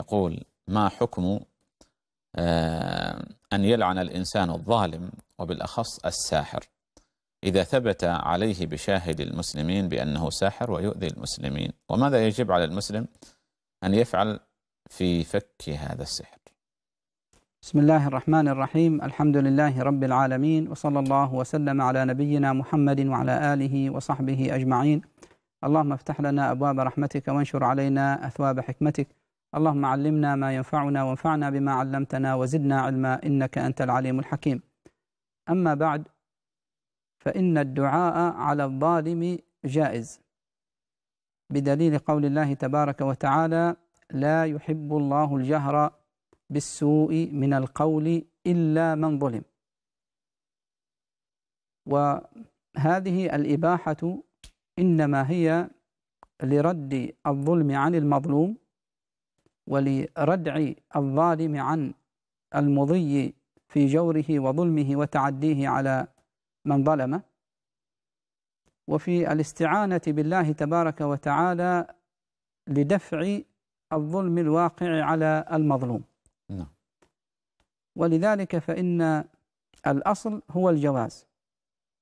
يقول ما حكم آه، أن يلعن الإنسان الظالم وبالأخص الساحر إذا ثبت عليه بشاهد المسلمين بأنه ساحر ويؤذي المسلمين وماذا يجب على المسلم أن يفعل في فك هذا السحر بسم الله الرحمن الرحيم الحمد لله رب العالمين وصلى الله وسلم على نبينا محمد وعلى آله وصحبه أجمعين اللهم افتح لنا أبواب رحمتك وانشر علينا أثواب حكمتك اللهم علمنا ما ينفعنا وانفعنا بما علمتنا وزدنا علما إنك أنت العليم الحكيم أما بعد فإن الدعاء على الظالم جائز بدليل قول الله تبارك وتعالى لا يحب الله الجهر بالسوء من القول إلا من ظلم وهذه الإباحة إنما هي لرد الظلم عن المظلوم ولردع الظالم عن المضي في جوره وظلمه وتعديه على من ظلمه وفي الاستعانة بالله تبارك وتعالى لدفع الظلم الواقع على المظلوم نعم. ولذلك فإن الأصل هو الجواز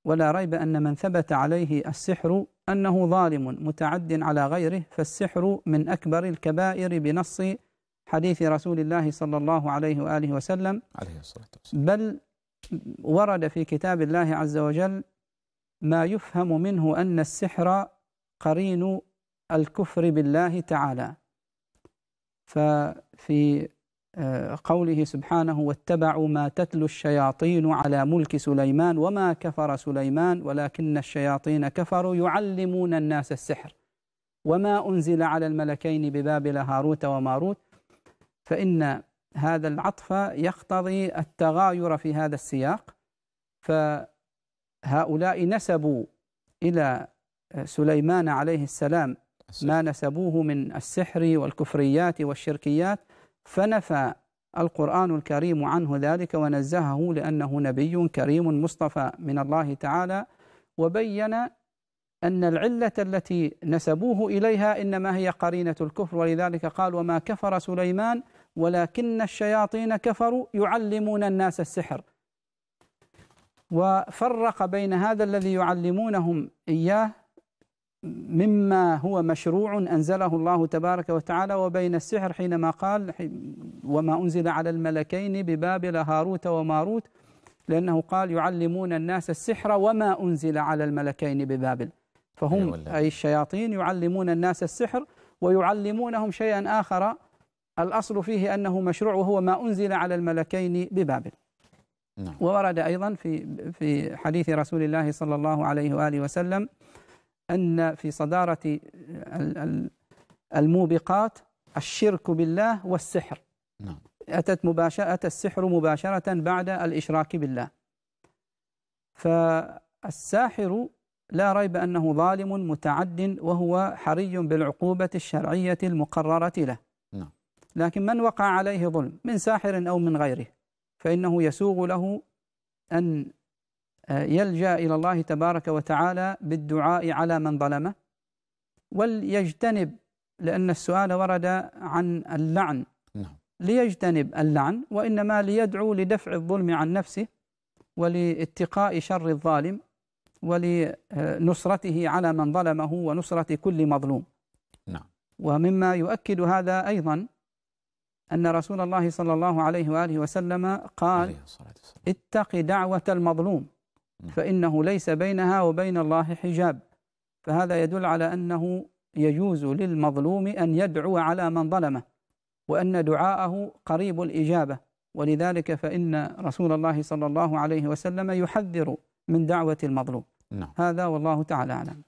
ولا ريب أن من ثبت عليه السحر أنه ظالم متعد على غيره فالسحر من أكبر الكبائر بنص حديث رسول الله صلى الله عليه وآله وسلم عليه الصلاة والسلام بل ورد في كتاب الله عز وجل ما يفهم منه أن السحر قرين الكفر بالله تعالى ففي قوله سبحانه واتبعوا ما تتلو الشياطين على ملك سليمان وما كفر سليمان ولكن الشياطين كفروا يعلمون الناس السحر وما أنزل على الملكين ببابل هاروت وماروت فإن هذا العطف يقتضي التغاير في هذا السياق فهؤلاء نسبوا إلى سليمان عليه السلام ما نسبوه من السحر والكفريات والشركيات فنفى القرآن الكريم عنه ذلك ونزهه لأنه نبي كريم مصطفى من الله تعالى وبين أن العلة التي نسبوه إليها إنما هي قرينة الكفر ولذلك قال وما كفر سليمان ولكن الشياطين كفروا يعلمون الناس السحر وفرق بين هذا الذي يعلمونهم إياه مما هو مشروع أنزله الله تبارك وتعالى وبين السحر حينما قال وما أنزل على الملكين ببابل هاروت وماروت لأنه قال يعلمون الناس السحر وما أنزل على الملكين ببابل فهم أي الشياطين يعلمون الناس السحر ويعلمونهم شيئا آخر الأصل فيه أنه مشروع وهو ما أنزل على الملكين ببابل نعم. وورد أيضا في في حديث رسول الله صلى الله عليه وآله وسلم أن في صدارة الموبقات الشرك بالله والسحر نعم. أتت مباشرة أتى السحر مباشرة بعد الإشراك بالله فالساحر لا ريب أنه ظالم متعد وهو حري بالعقوبة الشرعية المقررة له نعم. لكن من وقع عليه ظلم من ساحر أو من غيره فإنه يسوغ له أن يلجأ إلى الله تبارك وتعالى بالدعاء على من ظلمه وليجتنب لأن السؤال ورد عن اللعن نعم. ليجتنب اللعن وإنما ليدعو لدفع الظلم عن نفسه ولاتقاء شر الظالم ولنصرته على من ظلمه ونصرة كل مظلوم نعم. ومما يؤكد هذا أيضا أن رسول الله صلى الله عليه وآله وسلم قال عليه اتق دعوة المظلوم نعم. فإنه ليس بينها وبين الله حجاب فهذا يدل على أنه يجوز للمظلوم أن يدعو على من ظلمه وأن دعاءه قريب الإجابة ولذلك فإن رسول الله صلى الله عليه وسلم يحذر من دعوة المظلوم نعم. هذا والله تعالى أعلم